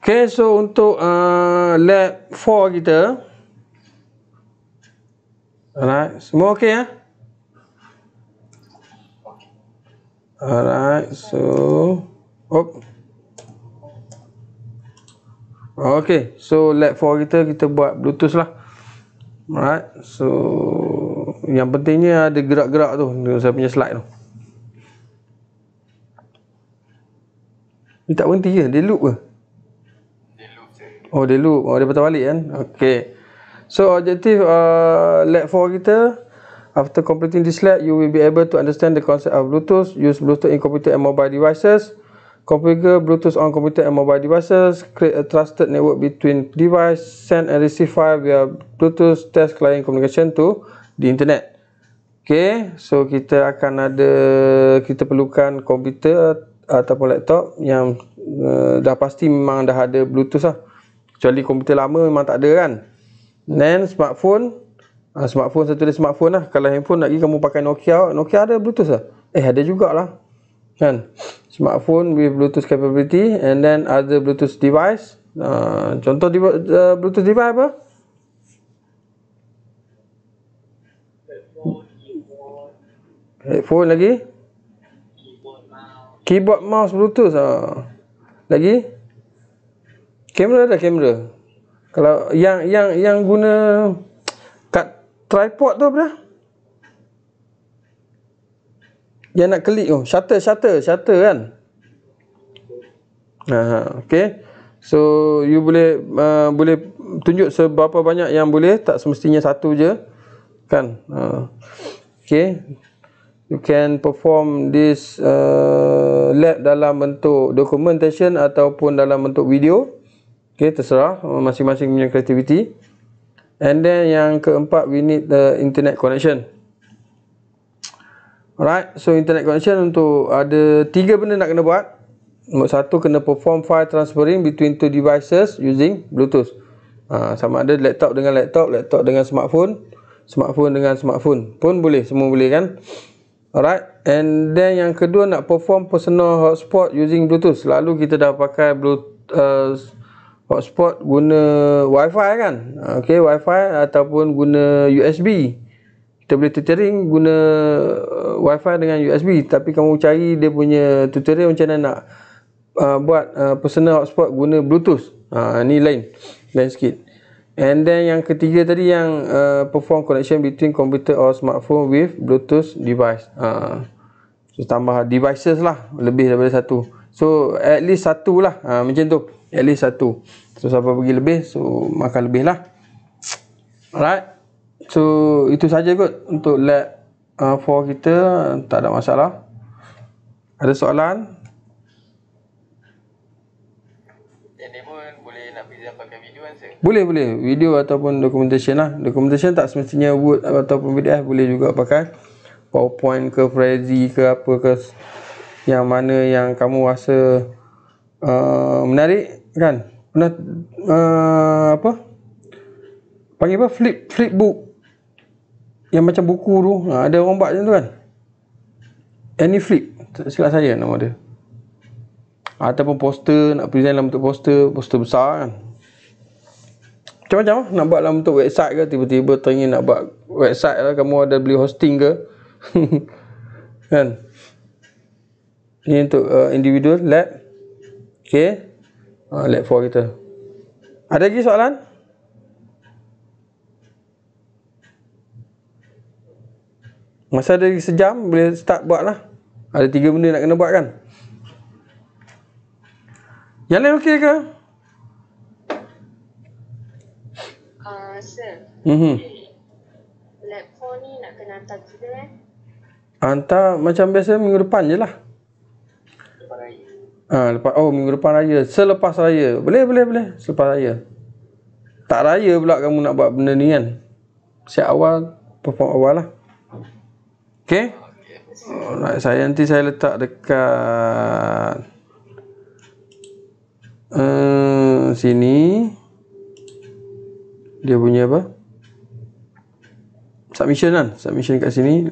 Okay, so untuk uh, lab 4 kita Alright, semua okay ya? Eh? Alright, so op. Okay, so lab 4 kita kita buat bluetooth lah Alright, so yang pentingnya ada gerak-gerak tu dengan saya punya slide tu Dia tak berhenti je, dia loop ke? Oh, dia loop. Oh, dia patah balik kan? Okay. So, objective uh, lab 4 kita. After completing this lab, you will be able to understand the concept of Bluetooth. Use Bluetooth in computer and mobile devices. Configure Bluetooth on computer and mobile devices. Create a trusted network between device. Send and receive file via Bluetooth test client communication to the internet. Okay. So, kita akan ada... Kita perlukan komputer ataupun laptop yang uh, dah pasti memang dah ada Bluetooth lah. Kecuali komputer lama memang tak ada kan. Hmm. Then smartphone. Uh, smartphone satu dia smartphone lah. Kalau handphone lagi kamu pakai Nokia. Nokia ada Bluetooth lah. Eh ada jugalah. Kan. Smartphone with Bluetooth capability. And then other Bluetooth device. Uh, contoh uh, Bluetooth device apa? Headphone lagi? Keyboard mouse Bluetooth. Uh. Lagi? Lagi? kamera ada kamera kalau yang yang yang guna kat tripod tu apa yang nak klik tu oh, shutter shutter shutter kan Aha, okay so you boleh uh, boleh tunjuk seberapa banyak yang boleh tak semestinya satu je kan uh, ha, okay you can perform this uh, lab dalam bentuk documentation ataupun dalam bentuk video Okay, terserah uh, masing-masing punya kreativiti. And then yang keempat, we need the internet connection. Alright, so internet connection untuk ada tiga benda nak kena buat. Nombor satu, kena perform file transferring between two devices using Bluetooth. Ha, sama ada laptop dengan laptop, laptop dengan smartphone, smartphone dengan smartphone pun boleh, semua boleh kan. Alright, and then yang kedua nak perform personal hotspot using Bluetooth. Lalu kita dah pakai Bluetooth. Uh, hotspot guna wifi kan okey wifi ataupun guna USB kita boleh tethering guna uh, wifi dengan USB tapi kamu cari dia punya tutorial macam mana nak uh, buat uh, personal hotspot guna bluetooth uh, ni lain lain sikit and then yang ketiga tadi yang uh, perform connection between computer or smartphone with bluetooth device uh, so tambah devices lah lebih daripada satu So at least satu lah ha, Macam tu At least satu So siapa pergi lebih So makan lebih lah Alright So itu saja kot Untuk lab 4 ha, uh, kita Tak ada masalah Ada soalan? Kan kan, boleh boleh video ataupun documentation lah Documentation tak semestinya word ataupun PDF Boleh juga pakai Powerpoint ke Frezy ke apa ke yang mana yang kamu rasa uh, menarik kan pernah uh, apa panggil apa flip flip book yang macam buku tu ha, ada orang buat macam tu kan any flip silap saya nama dia ataupun poster nak present dalam bentuk poster poster besar kan macam-macam lah. nak buat dalam bentuk website ke tiba-tiba teringin nak buat website lah kamu ada beli hosting ke kan ini untuk uh, individual lab ok uh, lab 4 kita ada lagi soalan? masa ada sejam boleh start buat lah ada tiga benda nak kena buat kan yang lain ok ke? Uh, sir mm -hmm. lab 4 ni nak kena hantar kita eh hantar macam biasa minggu depan je lah Ha, lepas, oh, minggu depan raya. Selepas raya. Boleh, boleh, boleh. Selepas raya. Tak raya pula kamu nak buat benda ni kan. Siap awal, perform awal lah. Okay? Alright, saya nanti saya letak dekat uh, sini dia punya apa submission kan submission kat sini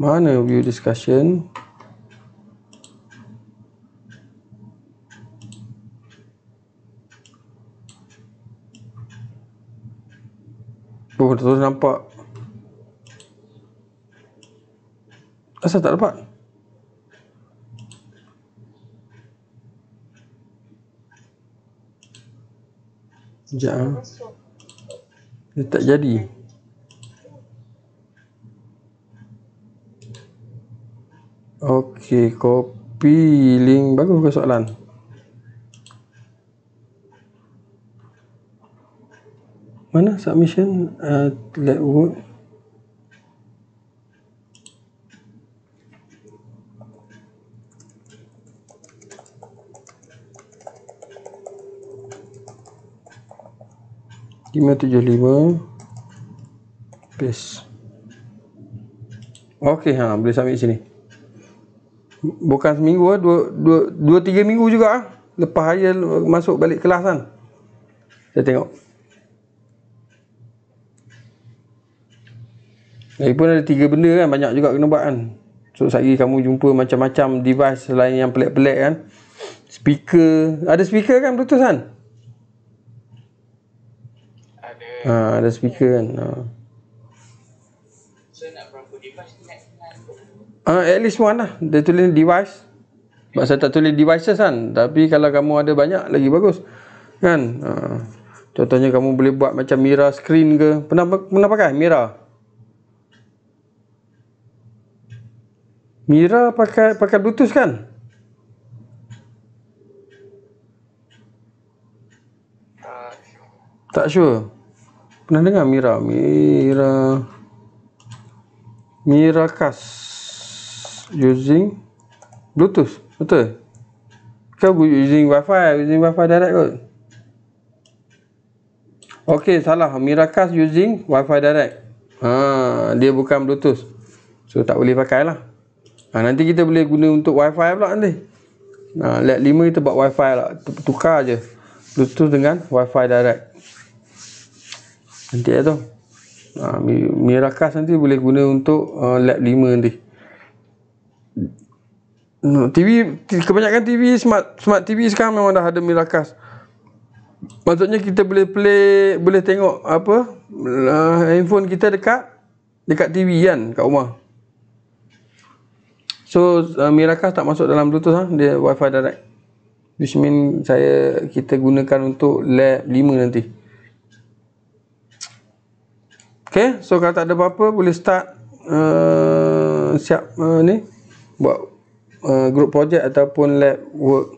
mana view discussion Oh, terus nampak. Asal tak dapat? Sekejap lah. Dia tak jadi. Okey, copy link. Bagus ke soalan? mana submission uh, let work lima tujuh lima paste ok ha, boleh submit sini bukan seminggu ah, dua, dua, dua tiga minggu juga ah. lepas hari masuk balik kelas kan saya tengok pun ada tiga benda kan banyak juga kena buat kan. So sehari kamu jumpa macam-macam device selain yang pelik-pelik kan. Speaker, ada speaker kan Bluetooth kan? Ada. Ha, ada speaker kan. Ha. Uh, at least one lah Dia tulis device Sebab saya tak tulis devices kan Tapi kalau kamu ada banyak Lagi bagus Kan uh, Contohnya kamu boleh buat Macam mira screen ke Pernah pernah pakai mirror Mira pakai pakai Bluetooth kan? Tak sure. Pernah dengar Mira? Mira. Mira Kas using Bluetooth. Betul. Kau using Wi-Fi, using Wi-Fi direct kot. Okey, salah. Mira Kas using Wi-Fi direct. Ha, dia bukan Bluetooth. So tak boleh pakailah. Ha, nanti kita boleh guna untuk wifi pula nanti. Ha, LED 5 kita buat wifi lah. Tukar je. Bluetooth dengan wifi direct. Nanti tu. Ha, ah, Mirakas nanti boleh guna untuk uh, LED 5 nanti. TV kebanyakan TV smart smart TV sekarang memang dah ada mirakas. Maksudnya kita boleh play boleh tengok apa uh, handphone kita dekat dekat TV kan kat rumah. So uh, Miracast tak masuk dalam Bluetooth ha? Dia Wi-Fi direct Which mean saya kita gunakan untuk lab 5 nanti Okay so kalau tak ada apa-apa boleh start uh, Siap uh, ni Buat uh, group project ataupun lab work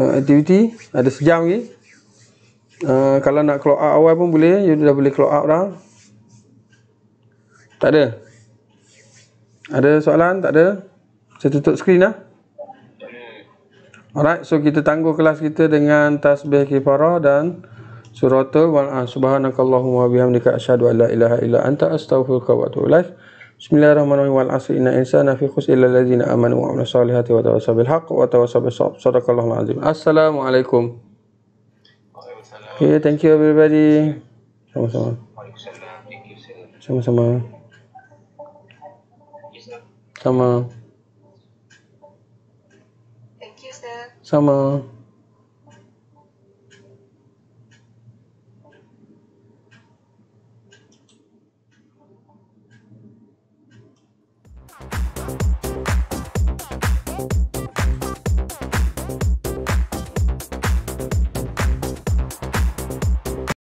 uh, Activity ada sejam lagi Uh, kalau nak close out awal pun boleh You dah boleh close out dah Tak ada ada soalan? Tak ada? Saya tutup skrin lah. Alright, so kita tangguh kelas kita dengan tasbih kifarah dan surata wa'an subhanakallahumma bihamdika asyhadu an ilaha illa anta astaghfiruka wa atubu ilaik. Bismillahirrahmanirrahim wal asri inna insana fi khusr illa allazina amanu wa amilus solihati wa tawassaw bil wa tawassaw bis sabr. azim. Assalamualaikum. Okay, thank you everybody. Sama-sama. Sama-sama. Sama. Thank you, sir. Sama.